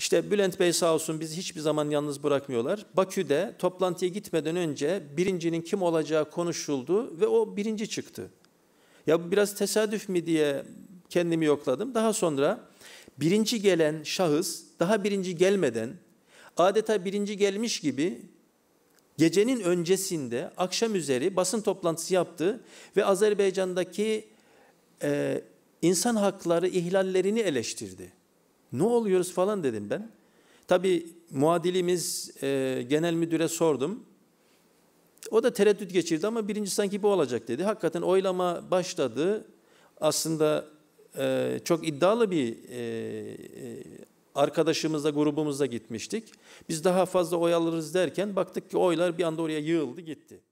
İşte Bülent Bey sağ olsun bizi hiçbir zaman yalnız bırakmıyorlar. Bakü'de toplantıya gitmeden önce birincinin kim olacağı konuşuldu ve o birinci çıktı. Ya bu biraz tesadüf mi diye kendimi yokladım. Daha sonra birinci gelen şahıs daha birinci gelmeden adeta birinci gelmiş gibi gecenin öncesinde akşam üzeri basın toplantısı yaptı ve Azerbaycan'daki e, insan hakları ihlallerini eleştirdi. Ne oluyoruz falan dedim ben. Tabii muadilimiz e, genel müdüre sordum. O da tereddüt geçirdi ama birinci sanki bu olacak dedi. Hakikaten oylama başladı. Aslında e, çok iddialı bir e, e arkadaşımızla, grubumuzla gitmiştik. Biz daha fazla oy alırız derken baktık ki oylar bir anda oraya yığıldı gitti.